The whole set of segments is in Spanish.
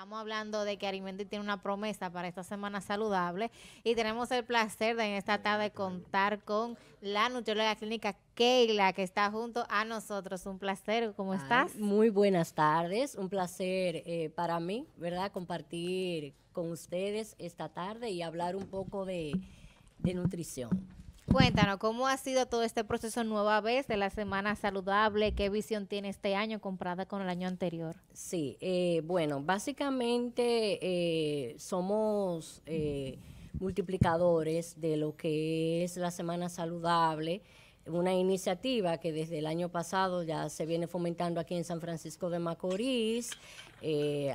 Estamos hablando de que Arimenti tiene una promesa para esta semana saludable y tenemos el placer de en esta tarde contar con la nutrióloga clínica Keila que está junto a nosotros. Un placer, ¿cómo estás? muy buenas tardes, un placer eh, para mí, ¿verdad? Compartir con ustedes esta tarde y hablar un poco de nutrición. Cuéntanos, ¿cómo ha sido todo este proceso nueva vez de la Semana Saludable? ¿Qué visión tiene este año comparada con el año anterior? Sí, eh, bueno, básicamente eh, somos eh, multiplicadores de lo que es la Semana Saludable, una iniciativa que desde el año pasado ya se viene fomentando aquí en San Francisco de Macorís,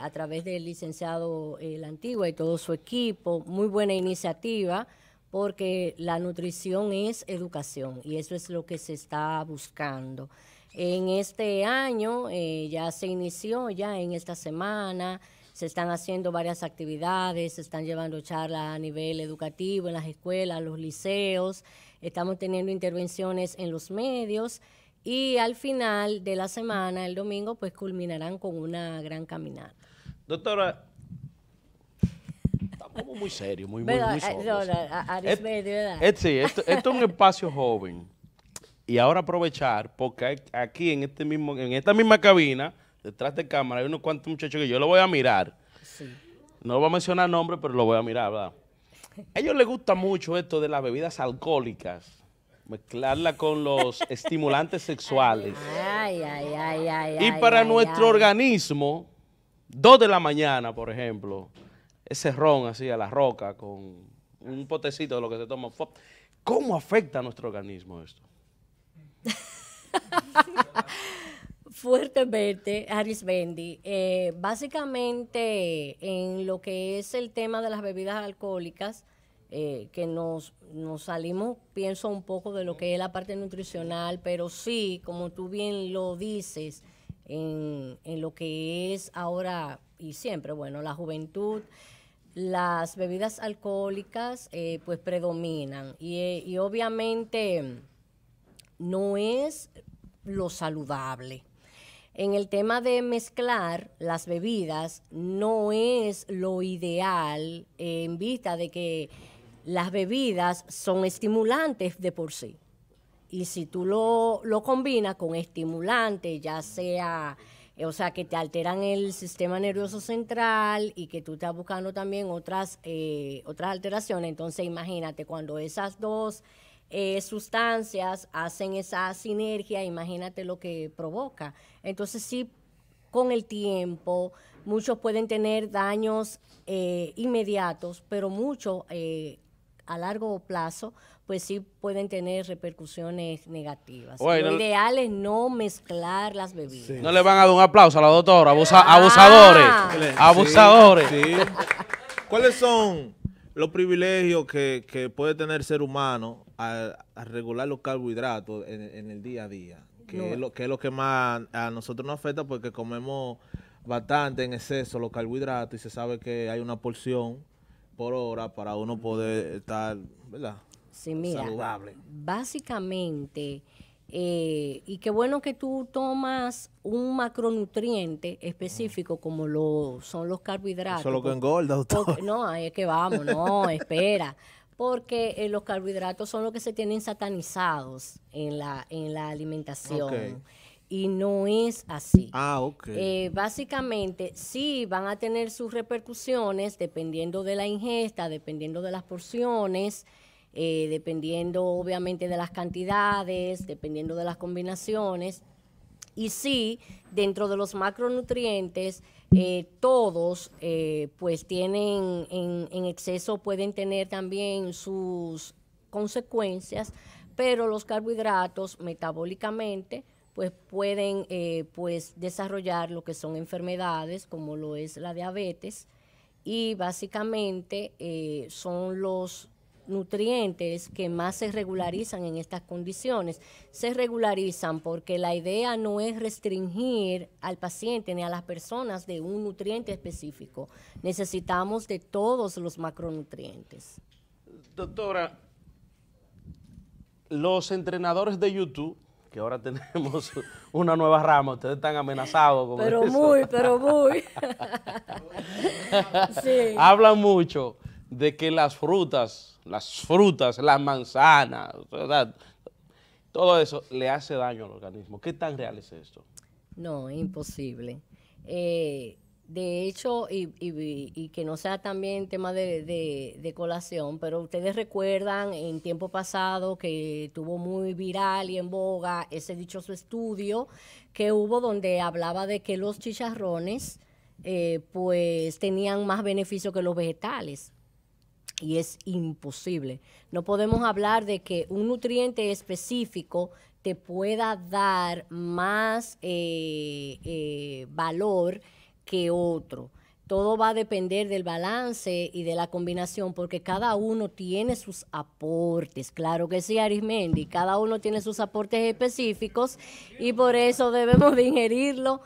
a través del licenciado La Antigua y todo su equipo. Muy buena iniciativa porque la nutrición es educación y eso es lo que se está buscando. En este año eh, ya se inició, ya en esta semana se están haciendo varias actividades, se están llevando charlas a nivel educativo en las escuelas, los liceos, estamos teniendo intervenciones en los medios y al final de la semana, el domingo, pues culminarán con una gran caminata. Doctora, muy serio, muy, muy, muy eh, serio esto, es un espacio joven. Y ahora aprovechar, porque aquí en, este mismo, en esta misma cabina, detrás de cámara, hay unos cuantos muchachos que yo lo voy a mirar. No voy a mencionar nombres, pero lo voy a mirar, ¿verdad? A ellos les gusta mucho esto de las bebidas alcohólicas mezclarla con los estimulantes sexuales. Ay, ay, ay, y para nuestro organismo, dos de la mañana, por ejemplo, ese ron así a la roca con un potecito de lo que se toma. ¿Cómo afecta a nuestro organismo esto? Fuertemente, Aris Bendy. Eh, básicamente, en lo que es el tema de las bebidas alcohólicas, eh, que nos, nos salimos, pienso un poco de lo que es la parte nutricional, pero sí, como tú bien lo dices, en, en lo que es ahora y siempre, bueno, la juventud, las bebidas alcohólicas eh, pues predominan eh, y, obviamente no es lo saludable. En el tema de mezclar las bebidas no es lo ideal en vista de que las bebidas son estimulantes de por sí. Y si tú lo, lo combinas con estimulantes, ya sea eh, o sea, que te alteran el sistema nervioso central y que tú estás buscando también otras, eh, otras alteraciones. Entonces, imagínate, cuando esas dos eh, sustancias hacen esa sinergia, imagínate lo que provoca. Entonces, sí, con el tiempo, muchos pueden tener daños inmediatos, pero muchos a largo plazo pues sí pueden tener repercusiones negativas. Lo ideal es no mezclar las bebidas. No le van a dar un aplauso a la doctora, ah. abusadores, abusadores. ¿Cuáles son los privilegios que, puede tener el ser humano al, regular los carbohidratos en, el día a día? Que, es lo, que es lo que más a nosotros nos afecta porque comemos bastante en exceso los carbohidratos y se sabe que hay una porción por hora para uno poder estar, ¿verdad? sí, mira, saludable? Básicamente, eh, y qué bueno que tú tomas un macronutriente específico como lo son los carbohidratos. Solo es lo que engorda, doctor. No, no, es que vamos, no, espera. Porque eh, los carbohidratos son los que se tienen satanizados en la, en la alimentación. y no es así. Ah, ok. Eh, básicamente, sí van a tener sus repercusiones dependiendo de la ingesta, dependiendo de las porciones, eh, dependiendo obviamente de las cantidades, dependiendo de las combinaciones. Y sí, dentro de los macronutrientes, eh, todos eh, pues tienen en, exceso, pueden tener también sus consecuencias, pero los carbohidratos metabólicamente pues pueden pues desarrollar lo que son enfermedades como lo es la diabetes y básicamente son los nutrientes que más se regularizan en estas condiciones. Se regularizan porque la idea no es restringir al paciente ni a las personas de un nutriente específico. Necesitamos de todos los macronutrientes. Doctora, los entrenadores de YouTube que ahora tenemos una nueva rama. Ustedes están amenazados pero muy, pero muy. Hablan mucho de que las frutas, las frutas, las manzanas, todo eso le hace daño al organismo. ¿Qué tan real es esto? No, imposible. Eh, de hecho, y, que no sea también tema de, colación, pero ustedes recuerdan en tiempo pasado que tuvo muy viral y en boga ese dichoso estudio que hubo donde hablaba de que los chicharrones eh, pues tenían más beneficio que los vegetales y es imposible. No podemos hablar de que un nutriente específico te pueda dar más eh, eh, valor que otro. Todo va a depender del balance y de la combinación, porque cada uno tiene sus aportes. Claro que sí, Arismendi, cada uno tiene sus aportes específicos y por eso debemos de ingerirlo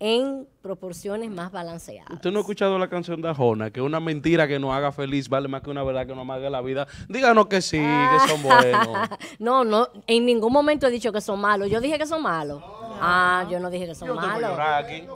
en proporciones más balanceadas. ¿Usted no ha escuchado la canción de Jona? Que una mentira que nos haga feliz vale más que una verdad que nos haga la vida. Díganos que sí, que ah. son buenos. no, no, en ningún momento he dicho que son malos. Yo dije que son malos. ah, yo no dije que son malos. Te voy aquí.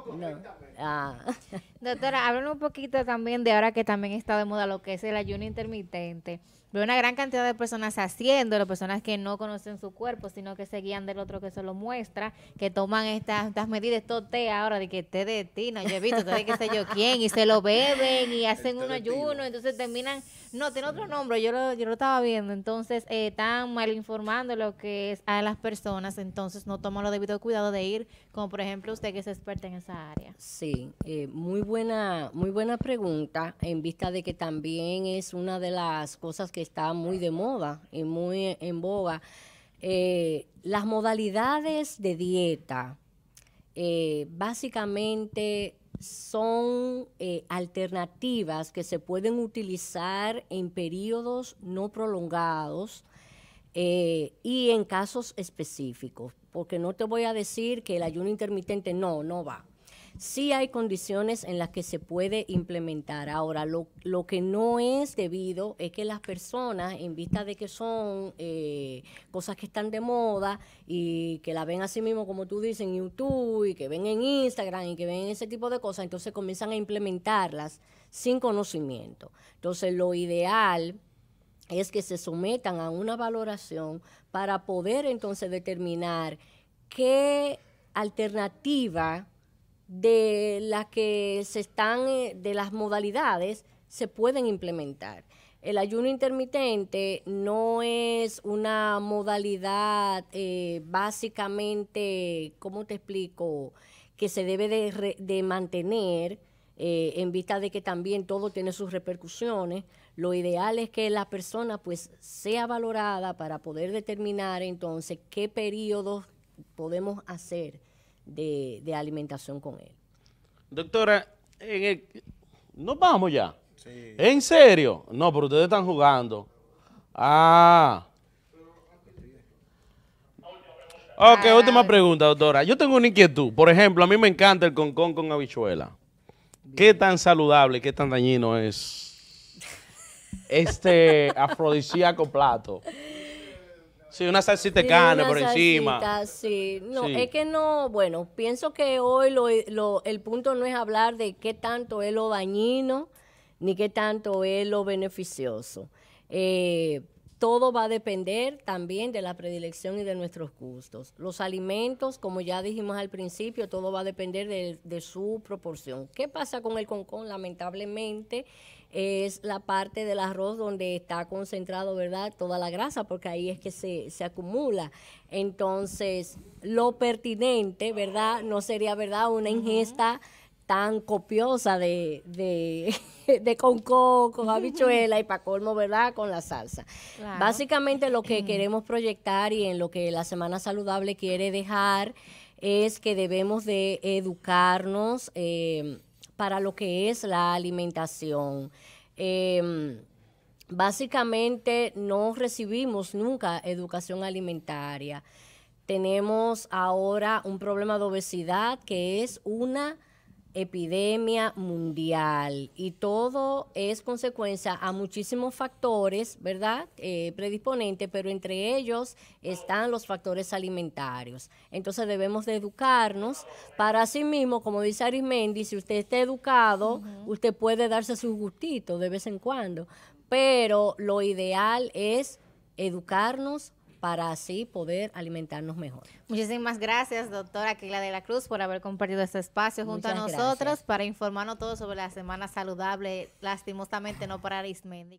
Ah. Doctora, háblame un poquito también de ahora que también está de moda lo que es el ayuno intermitente. Veo una gran cantidad de personas haciéndolo, personas que no conocen su cuerpo, sino que se guían del otro que se lo muestra, que toman estas, medidas, todo té ahora, de que te de yo he visto, de qué sé yo quién, y se lo beben y hacen un ayuno, entonces terminan, no, tiene otro nombre, yo lo, yo lo estaba viendo, entonces eh, están mal informando lo que es a las personas, entonces no toman lo debido cuidado de ir, como por ejemplo usted que es experta en esa área. Sí, eh, muy muy buena pregunta en vista de que también es una de las cosas que está muy de moda y muy en boga. Eh, las modalidades de dieta eh, básicamente son eh, alternativas que se pueden utilizar en periodos no prolongados y en casos específicos, porque no te voy a decir que el ayuno intermitente no, no va sí hay condiciones en las que se puede implementar. Ahora, lo, que no es debido es que las personas, en vista de que son eh, cosas que están de moda y que la ven sí mismo, como tú dices, en YouTube y que ven en Instagram y que ven ese tipo de cosas, entonces comienzan a implementarlas sin conocimiento. Entonces, lo ideal es que se sometan a una valoración para poder entonces determinar qué alternativa de las que se están, eh, de las modalidades, se pueden implementar. El ayuno intermitente no es una modalidad eh, básicamente, ¿cómo te explico?, que se debe de, mantener eh, en vista de que también todo tiene sus repercusiones. Lo ideal es que la persona pues sea valorada para poder determinar entonces qué periodos podemos hacer de, alimentación con él. Doctora, nos vamos ya. ¿En serio? No, pero ustedes están jugando. Ah. Ok, ah. última pregunta, doctora. Yo tengo una inquietud. Por ejemplo, a mí me encanta el concón con habichuela. ¿Qué tan saludable, qué tan dañino es este afrodisíaco plato? Sí, una salsita de carne por encima. Sí, no, es que no, bueno, pienso que hoy lo, el punto no es hablar de qué tanto es lo dañino ni qué tanto es lo beneficioso. Eh, todo va a depender también de la predilección y de nuestros gustos. Los alimentos, como ya dijimos al principio, todo va a depender de, su proporción. ¿Qué pasa con el concón? Lamentablemente es la parte del arroz donde está concentrado, ¿verdad? Toda la grasa, porque ahí es que se, acumula. Entonces, lo pertinente, ¿verdad? No sería, ¿verdad? Una ingesta tan copiosa de, de, de habichuela y para colmo, ¿verdad? Con la salsa. Básicamente lo que mm. queremos proyectar y en lo que la Semana Saludable quiere dejar es que debemos de educarnos em, para lo que es la alimentación. Em, básicamente no recibimos nunca educación alimentaria. Tenemos ahora un problema de obesidad que es una epidemia mundial y todo es consecuencia a muchísimos factores, ¿verdad? Eh, predisponentes, pero entre ellos están los factores alimentarios. Entonces debemos de educarnos para sí mismo, como dice Arismendi, si usted está educado, usted puede darse sus gustitos de vez en cuando, pero lo ideal es educarnos para así poder alimentarnos mejor. Muchísimas gracias, doctora Kila de la Cruz, por haber compartido este espacio junto a nosotros para informarnos todos sobre la Semana Saludable, lastimosamente no para Arismendi.